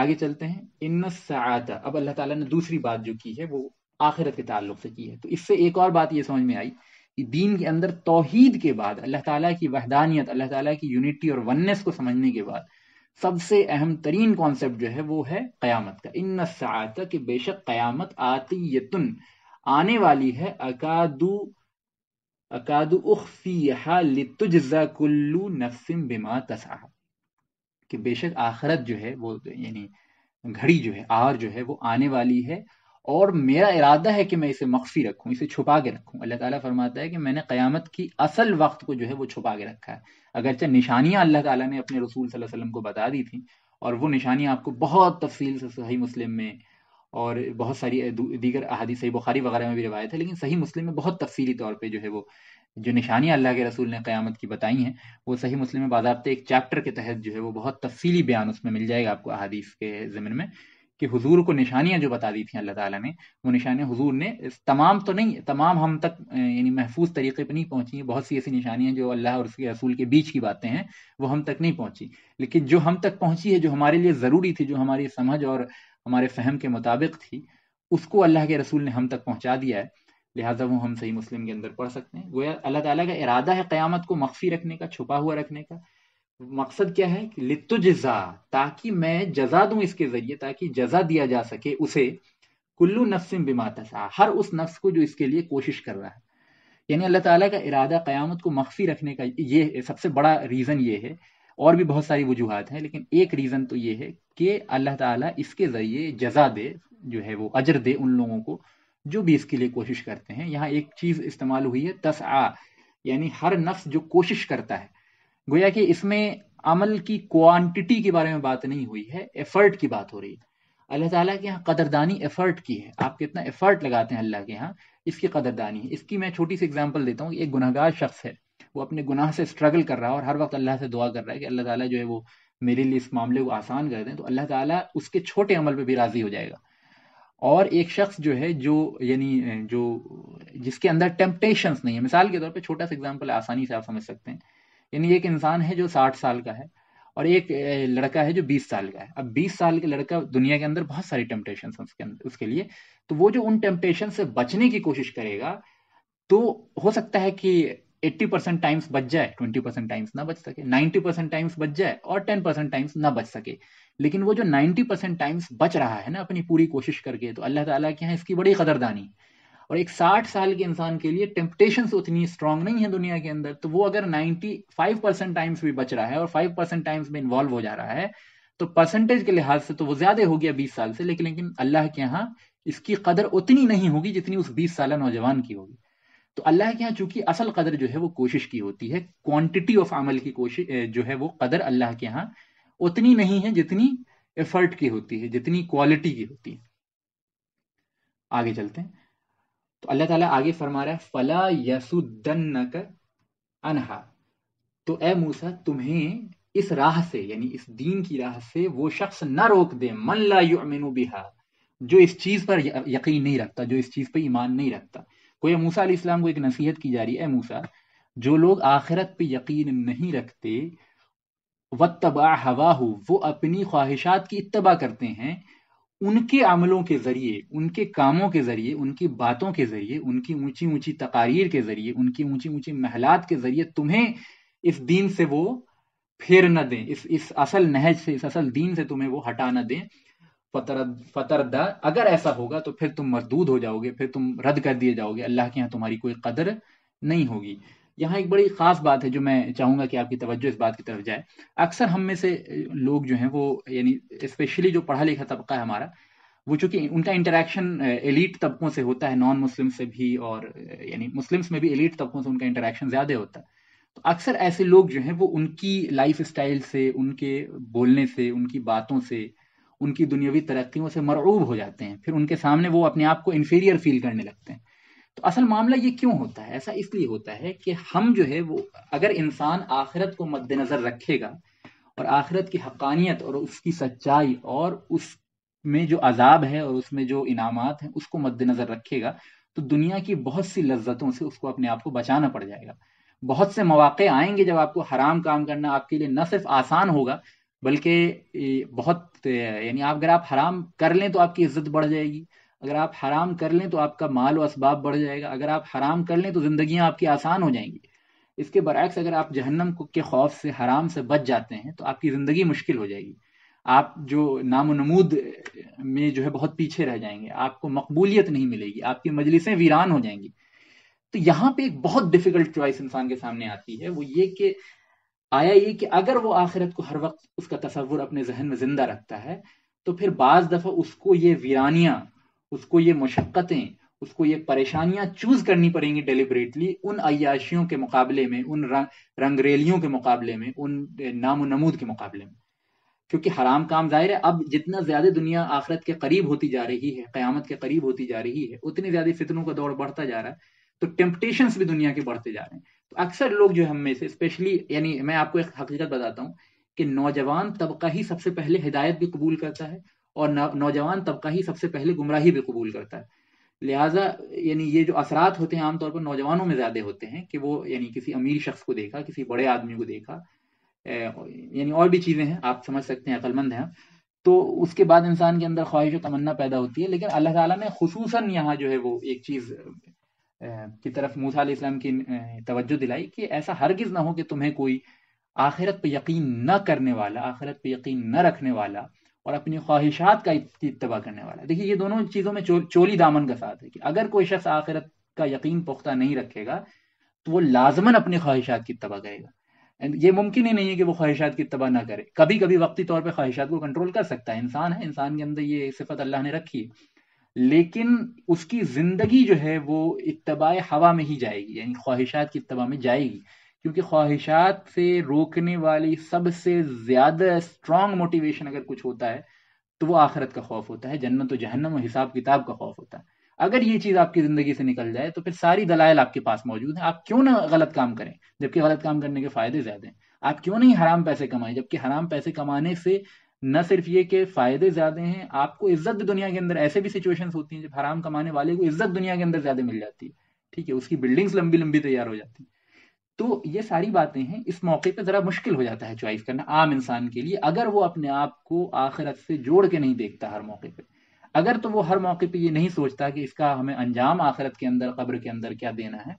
आगे चलते हैं इन सता अब अल्लाह ताला ने दूसरी बात जो की है वो आखिरत के ताल्लुक से की है तो इससे एक और बात ये समझ में आई दीन के अंदर तोहीद के बाद अल्लाह ताला की वहदानियत अल्लाह ताला की यूनिटी और वननेस को समझने के बाद सबसे अहम तरीन कॉन्सेप्ट जो है वो है क़यामत का इन कि बेशक क़यामत आती यतुन आने वाली है अकादू अकादू उखफीहा लितुजजा कुल्लू बिमा तसा कि बेशक आखरत जो है वो यानी घड़ी जो है आर जो है वो आने वाली है और मेरा इरादा है कि मैं इसे मख्फी रखूं इसे छुपा के रखूं अल्लाह ताला फरमाता है कि मैंने क़यामत की असल वक्त को जो है वो छुपा के रखा है अगरचे निशानियां अल्लाह ताला ने अपने रसूल सल्लल्लाहु अलैहि वसल्लम को बता दी थी और वो निशानियां आपको बहुत तफसील से सही मुस्लिम में और बहुत सारी दीगर अहादी सही बुखारी वगैरह में भी रिवायत है लेकिन सही मुस्लिम में बहुत तफसीली तौर पर जो है वो जो निशानियाँ अल्लाह के रसूल ने क़्यामत की बताई हैं वो सही मुस्लिम में बाबा एक चैप्टर के तहत जो है वो बहुत तफसीली बयान उसमें मिल जाएगा आपको अहादीस के जमीन में कि हुजूर को निशानियां जो बता दी थी अल्लाह ताला ने वो निशानियां हुजूर ने तमाम तो नहीं तमाम हम तक यानी महफूज तरीके पर नहीं पहुंची हैं बहुत सी ऐसी निशानियां जो अल्लाह और उसके रसूल के बीच की बातें हैं वो हम तक नहीं पहुंची लेकिन जो हम तक पहुंची है जो हमारे लिए ज़रूरी थी जो हमारी समझ और हमारे फहम के मुताबिक थी उसको अल्लाह के रसूल ने हम तक पहुँचा दिया है लिहाजा वो हम सही मुस्लिम के अंदर पढ़ सकते हैं वो अल्लाह ताला का इरादा है क़यामत को मख्फी रखने का छुपा हुआ रखने का मकसद क्या है कि लित्तु जजा ताकि मैं जजा दूं इसके जरिए ताकि जजा दिया जा सके उसे कुल्लू नफ्सिम बिमाता हर उस नफ्स को जो इसके लिए कोशिश कर रहा है यानी अल्लाह ताला का इरादा क़यामत को मख्फी रखने का ये सबसे बड़ा रीज़न ये है और भी बहुत सारी वजूहत हैं लेकिन एक रीज़न तो ये है कि अल्लाह ताला इसके ज़रिए जजा दे जो है वो अजर दे उन लोगों को जो भी इसके लिए कोशिश करते हैं यहाँ एक चीज़ इस्तेमाल हुई है आ यानी हर नफ्स जो कोशिश करता है गोया कि इसमें अमल की क्वांटिटी के बारे में बात नहीं हुई है एफर्ट की बात हो रही है अल्लाह ताला के यहाँ कदरदानी एफर्ट की है आप कितना एफर्ट लगाते हैं अल्लाह के यहाँ इसकी कदरदानी है इसकी मैं छोटी सी एग्जाम्पल देता हूँ एक गुनागार शख्स है वो अपने गुनाह से स्ट्रगल कर रहा है और हर वक्त अल्लाह से दुआ कर रहा है कि अल्लाह ताला जो है वो मेरे लिए इस मामले को आसान कर दें तो अल्लाह ताला उसके छोटे अमल पर भी राज़ी हो जाएगा और एक शख्स जो है जो यानी जो जिसके अंदर टेम्पटेशन नहीं है मिसाल के तौर पर छोटा सा एग्जाम्पल आसानी से आप समझ सकते हैं यानी एक इंसान है जो साठ साल का है और एक लड़का है जो बीस साल का है अब बीस साल का लड़का दुनिया के अंदर बहुत सारी टेम्पटेशन उसके अंदर उसके लिए तो वो जो उन टेम्पटेशन से बचने की कोशिश करेगा तो हो सकता है कि 80 परसेंट टाइम्स बच जाए 20 परसेंट टाइम्स ना बच सके 90 परसेंट टाइम्स बच जाए और 10 परसेंट टाइम्स ना बच सके लेकिन वो जो 90 परसेंट टाइम्स बच रहा है ना अपनी पूरी कोशिश करके तो अल्लाह ताला के यहाँ इसकी बड़ी कदरदानी है और एक साठ साल के इंसान के लिए टेम्पटेशन उतनी स्ट्रांग नहीं है दुनिया के अंदर तो वो अगर नाइनटी फाइव परसेंट टाइम्स भी बच रहा है और फाइव परसेंट टाइम्स में इन्वॉल्व हो जा रहा है तो परसेंटेज के लिहाज से तो वो ज्यादा हो गया बीस साल से लेकिन लेकिन अल्लाह के यहाँ इसकी कदर उतनी नहीं होगी जितनी उस बीस साल नौजवान की होगी तो अल्लाह के यहाँ चूंकि असल कदर जो है वो कोशिश की होती है क्वांटिटी ऑफ अमल की कोशिश जो है वो कदर अल्लाह के यहाँ उतनी नहीं है जितनी एफर्ट की होती है जितनी क्वालिटी की होती है आगे चलते हैं तो अल्लाह ताला आगे फरमा रहा है फला यसुद्दन अनहा तो ए मूसा तुम्हें इस राह से यानी इस दीन की राह से वो शख्स न रोक दे मन ला युमिनु बिहा जो इस चीज़ पर यकीन नहीं रखता जो इस चीज़ पर ईमान नहीं रखता कोई मूसा इस्लाम को एक नसीहत की जा रही है मूसा जो लोग आखिरत पे यकीन नहीं रखते वत्तबा हवा हो वो अपनी ख्वाहिशात की इतबा करते हैं उनके अमलों के जरिए उनके कामों के जरिए उनकी बातों के जरिए उनकी ऊंची ऊंची तकारीर के जरिए उनकी ऊंची ऊंची महलात के जरिए तुम्हें इस दीन से वो फेर न दें इस इस असल नहज से इस असल दीन से तुम्हें वो हटा न दें फतर फतरदा अगर ऐसा होगा तो फिर तुम मरदूद हो जाओगे फिर तुम रद्द कर दिए जाओगे अल्लाह के यहाँ तुम्हारी कोई कदर नहीं होगी यहाँ एक बड़ी खास बात है जो मैं चाहूंगा कि आपकी तवज्जो इस बात की तरफ जाए अक्सर हम में से लोग जो हैं वो यानी स्पेशली जो पढ़ा लिखा तबका है हमारा वो चूंकि उनका इंटरेक्शन एलिट तबकों से होता है नॉन मुस्लिम से भी और यानी मुस्लिम्स में भी एलिट तबकों से उनका इंटरेक्शन ज्यादा होता है तो अक्सर ऐसे लोग जो हैं वो उनकी लाइफ स्टाइल से उनके बोलने से उनकी बातों से उनकी दुनियावी तरक्कियों से मरूब हो जाते हैं फिर उनके सामने वो अपने आप को इन्फीरियर फील करने लगते हैं तो असल मामला ये क्यों होता है ऐसा इसलिए होता है कि हम जो है वो अगर इंसान आखिरत को मद्देनजर रखेगा और आखिरत की हकानियत और उसकी सच्चाई और उसमें जो अजाब है और उसमें जो इनामात हैं उसको मद्देनजर रखेगा तो दुनिया की बहुत सी लज्जतों से उसको अपने आप को बचाना पड़ जाएगा बहुत से मौाक़े आएंगे जब आपको हराम काम करना आपके लिए न सिर्फ आसान होगा बल्कि बहुत यानी आप अगर आप हराम कर लें तो आपकी इज्जत बढ़ जाएगी अगर आप हराम कर लें तो आपका माल और इसबाब बढ़ जाएगा अगर आप हराम कर लें तो ज़िंदगी आपकी आसान हो जाएंगी इसके बरक्स अगर आप जहन्नम के खौफ से हराम से बच जाते हैं तो आपकी ज़िंदगी मुश्किल हो जाएगी आप जो नाम नमूद में जो है बहुत पीछे रह जाएंगे आपको मकबूलियत नहीं मिलेगी आपकी मजलिसें वीरान हो जाएंगी तो यहाँ पे एक बहुत डिफिकल्ट चॉइस इंसान के सामने आती है वो ये कि आया ये कि अगर वो आखिरत को हर वक्त उसका तस्वुर अपने जहन में जिंदा रखता है तो फिर बाज दफ़ा उसको ये वीरानियाँ उसको ये मुशक्क़तें उसको ये परेशानियां चूज करनी पड़ेंगी डेलिबरेटली उन अयाशियों के मुकाबले में उन रंगरेलियों के मुकाबले में उन नामो नमूद के मुकाबले में क्योंकि हराम काम जाहिर है अब जितना ज्यादा दुनिया आखरत के करीब होती जा रही है क्यामत के करीब होती जा रही है उतनी ज्यादा फितनों का दौर बढ़ता जा रहा है तो टेम्पटेशन भी दुनिया के बढ़ते जा रहे हैं तो अक्सर लोग जो हम में से स्पेशली यानी मैं आपको एक हकीकत बताता हूँ कि नौजवान तबका ही सबसे पहले हिदायत भी कबूल करता है और नौजवान तबका ही सबसे पहले गुमराही भी कबूल करता है लिहाजा यानी ये जो असरात होते हैं आमतौर पर नौजवानों में ज़्यादा होते हैं कि वो यानी किसी अमीर शख्स को देखा किसी बड़े आदमी को देखा यानी और भी चीज़ें हैं आप समझ सकते हैं अक्लमंद हैं तो उसके बाद इंसान के अंदर ख्वाहिश और तमन्ना पैदा होती है लेकिन अल्लाह ताला ने खसूस यहाँ जो है वो एक चीज़ की तरफ मूसा इस्लाम की तवज्जो दिलाई कि ऐसा हरगिज़ ना हो कि तुम्हें कोई आखिरत पर यकीन न करने वाला आखिरत पर यकीन न रखने वाला और अपनी ख्वाहिशात का इतबा करने वाला देखिए ये दोनों चीज़ों में चो, चोली दामन का साथ है कि अगर कोई शख्स आखिरत का यकीन पुख्ता नहीं रखेगा तो वो लाजमन अपनी ख्वाहिशात की इतबा करेगा एंड ये मुमकिन ही नहीं है कि वो ख्वाहिशात की इतबा ना करे कभी कभी वक्ती तौर पर ख्वाहिशात को कंट्रोल कर सकता है इंसान है इंसान के अंदर ये सिफत अल्लाह ने रखी है लेकिन उसकी ज़िंदगी जो है वो इतबा हवा में ही जाएगी यानी ख्वाहिशात की इतबा में जाएगी क्योंकि ख्वाहिशात से रोकने वाली सबसे ज्यादा स्ट्रांग मोटिवेशन अगर कुछ होता है तो वो आखिरत का खौफ होता है जन्नत जहन्नम और हिसाब किताब का खौफ होता है अगर ये चीज़ आपकी ज़िंदगी से निकल जाए तो फिर सारी दलाइल आपके पास मौजूद है आप क्यों ना गलत काम करें जबकि गलत काम करने के फ़ायदे ज़्यादा हैं आप क्यों नहीं हराम पैसे कमाएं जबकि हराम पैसे कमाने से न सिर्फ ये कि फ़ायदे ज़्यादा हैं आपको इज्जत भी दुनिया के अंदर ऐसे भी सिचुएशंस होती हैं जब हराम कमाने वाले को इज्जत दुनिया के अंदर ज़्यादा मिल जाती है ठीक है उसकी बिल्डिंग्स लंबी लंबी तैयार हो जाती है तो ये सारी बातें हैं इस मौके पे ज़रा मुश्किल हो जाता है चॉइस करना आम इंसान के लिए अगर वो अपने आप को आखिरत से जोड़ के नहीं देखता हर मौके पे अगर तो वो हर मौके पे ये नहीं सोचता कि इसका हमें अंजाम आखिरत के अंदर कब्र के अंदर क्या देना है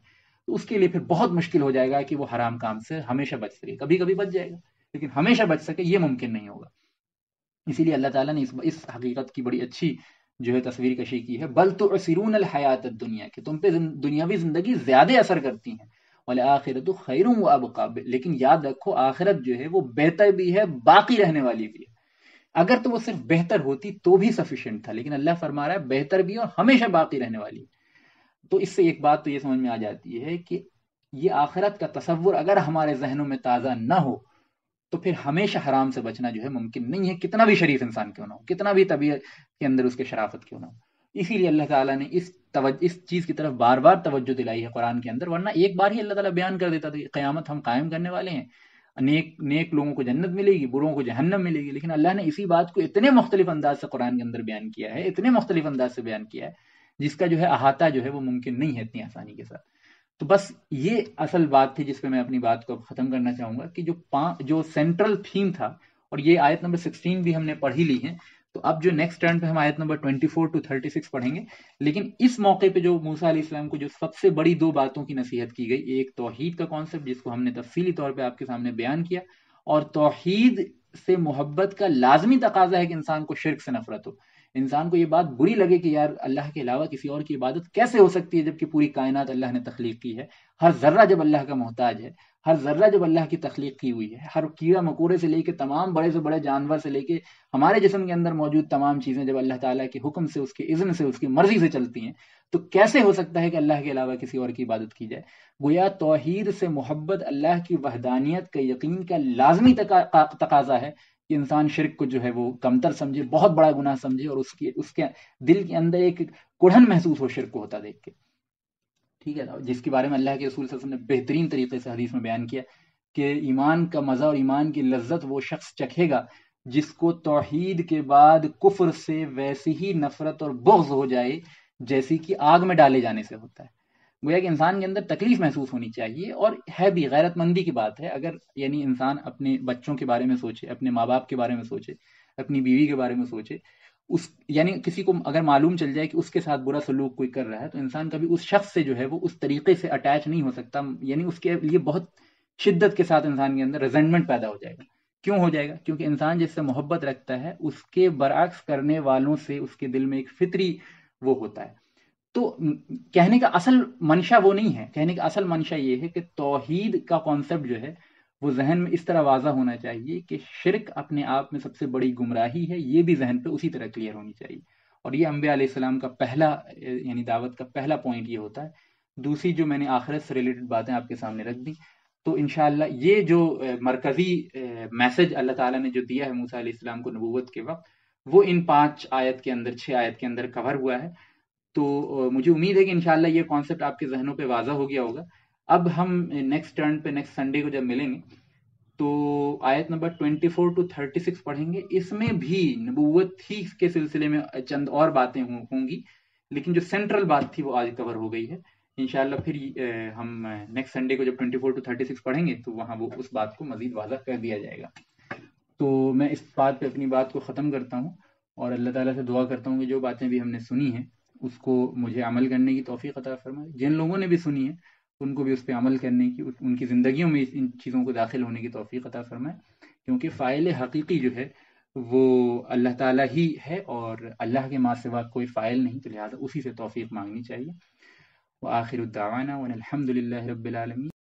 तो उसके लिए फिर बहुत मुश्किल हो जाएगा कि वो हराम काम से हमेशा बच सके कभी कभी बच जाएगा लेकिन हमेशा बच सके ये मुमकिन नहीं होगा इसीलिए अल्लाह ताला ने इस, इस हकीकत की बड़ी अच्छी जो है तस्वीर कशी की है बल तो सिरून हयात दुनिया के तुम पे दुनियावी जिंदगी ज्यादा असर करती है वाले आखिरत खैर व अबका लेकिन याद रखो आखिरत जो है वो बेहतर भी है बाकी रहने वाली भी है अगर तो वो सिर्फ बेहतर होती तो भी सफिशेंट था लेकिन अल्लाह फरमा रहा है बेहतर भी और हमेशा बाकी रहने वाली है तो इससे एक बात तो ये समझ में आ जाती है कि ये आखिरत का तस्वुर अगर हमारे जहनों में ताज़ा ना हो तो फिर हमेशा हराम से बचना जो है मुमकिन नहीं है कितना भी शरीफ इंसान क्यों ना हो कितना भी तबीयत के अंदर उसके शराफत क्यों ना हो इसीलिए अल्लाह ताला ने इस तवज इस चीज़ की तरफ बार बार तवज्जो दिलाई है कुरान के अंदर वरना एक बार ही अल्लाह ताला बयान कर देता था क़यामत हम कायम करने वाले हैं नेक नेक लोगों को जन्नत मिलेगी बुरों को जहन्नम मिलेगी लेकिन अल्लाह ने इसी बात को इतने मुख्तलिफ अंदाज से कुरान के अंदर बयान किया है इतने मुख्तलिफ अंदाज से बयान किया है जिसका जो है अहाता जो है वो मुमकिन नहीं है इतनी आसानी के साथ तो बस ये असल बात थी जिसपे मैं अपनी बात को ख़त्म करना चाहूँगा कि जो पा जो सेंट्रल थीम था और ये आयत नंबर सिक्सटीन भी हमने पढ़ी ली है तो अब जो नेक्स्ट टर्न पे हम आयत नंबर 24 टू 36 पढ़ेंगे लेकिन इस मौके पे जो मूसा इस्लाम को जो सबसे बड़ी दो बातों की नसीहत की गई एक तोहहीद का कॉन्सेप्ट जिसको हमने तफसीली तौर पर आपके सामने बयान किया और तोहहीद से मोहब्बत का लाजमी तकाजा है कि इंसान को शिरक से नफरत हो इंसान को ये बात बुरी लगे कि यार अल्लाह के अलावा किसी और की इबादत कैसे हो सकती है जबकि पूरी कायनात अल्लाह ने तख्लीक की है हर जर्रा जब अल्लाह का मोहताज है हर ज़र्रा जब अल्लाह की तख्लीक की हुई है हर कीड़ा मकोड़े से लेके तमाम बड़े से बड़े जानवर से लेके हमारे जिसम के अंदर मौजूद तमाम चीज़ें जब अल्लाह ताला के हुक्म से उसके इज्न से उसकी मर्ज़ी से चलती हैं तो कैसे हो सकता है कि अल्लाह के अलावा किसी और की इबादत की जाए गोया तोहर से मोहब्बत अल्लाह की वहदानियत का यकीन का लाजमी तकाजा है कि इंसान शिरक को जो है वो कमतर समझे बहुत बड़ा गुनाह समझे और उसकी उसके दिल के अंदर एक कुढ़न महसूस हो शिरक को होता देख के ठीक है जिसके बारे में अल्लाह के रसूल ने बेहतरीन तरीके से हदीस में बयान किया कि ईमान का मज़ा और ईमान की लज्जत वो शख्स चखेगा जिसको तोहहीद के बाद कुफर से वैसी ही नफरत और बुग्ज हो जाए जैसी कि आग में डाले जाने से होता है गोया कि इंसान के अंदर तकलीफ महसूस होनी चाहिए और है भी गैरतमंदी की बात है अगर यानी इंसान अपने बच्चों के बारे में सोचे अपने माँ बाप के बारे में सोचे अपनी बीवी के बारे में सोचे उस यानी किसी को अगर मालूम चल जाए कि उसके साथ बुरा सलूक कोई कर रहा है तो इंसान कभी उस शख्स से जो है वो उस तरीके से अटैच नहीं हो सकता यानी उसके लिए बहुत शिद्दत के साथ इंसान के अंदर रिजेंटमेंट पैदा हो जाएगा क्यों हो जाएगा क्योंकि इंसान जिससे मोहब्बत रखता है उसके बरक्स करने वालों से उसके दिल में एक फितरी वो होता है तो कहने का असल मंशा वो नहीं है कहने का असल मंशा ये है कि तोहीद का कॉन्सेप्ट जो है वो जहन में इस तरह वाजा होना चाहिए कि शिरक अपने आप में सबसे बड़ी गुमराही है ये भी जहन पे उसी तरह क्लियर होनी चाहिए और ये अम्बे आलाम का पहला यानी दावत का पहला पॉइंट ये होता है दूसरी जो मैंने आखिरत से रिलेटेड बातें आपके सामने रख दी तो इन ये जो मरकजी मैसेज अल्लाह ताला ने जो दिया है मूसा इस्लाम को नबूवत के वक्त वो इन पांच आयत के अंदर छः आयत के अंदर कवर हुआ है तो मुझे उम्मीद है कि इनशाला ये कॉन्सेप्ट आपके जहनों पर वाजा हो गया होगा अब हम नेक्स्ट टर्न पे नेक्स्ट संडे को जब मिलेंगे तो आयत नंबर 24 टू 36 पढ़ेंगे इसमें भी नबूवत ही के सिलसिले में चंद और बातें होंगी लेकिन जो सेंट्रल बात थी वो आज कवर हो गई है इनशाला फिर हम नेक्स्ट संडे को जब 24 टू 36 पढ़ेंगे तो वहां वो उस बात को मजीद वाजा कर दिया जाएगा तो मैं इस बात पे अपनी बात को ख़त्म करता हूँ और अल्लाह ताला से दुआ करता हूँ कि जो बातें भी हमने सुनी है उसको मुझे अमल करने की तोफ़ी अता फरमाए जिन लोगों ने भी सुनी है उनको भी उस पर अमल करने की उनकी ज़िंदगियों में इन चीज़ों को दाखिल होने की तोफ़ी अता फरमाए क्योंकि फ़ाइल हकीकी जो है वो अल्लाह ताला ही है और अल्लाह के माँ बात कोई फ़ाइल नहीं तो लिहाजा उसी से तोफ़ी मांगनी चाहिए व आखिर उद्दावाना वन अलहमदिल्ला रबालमी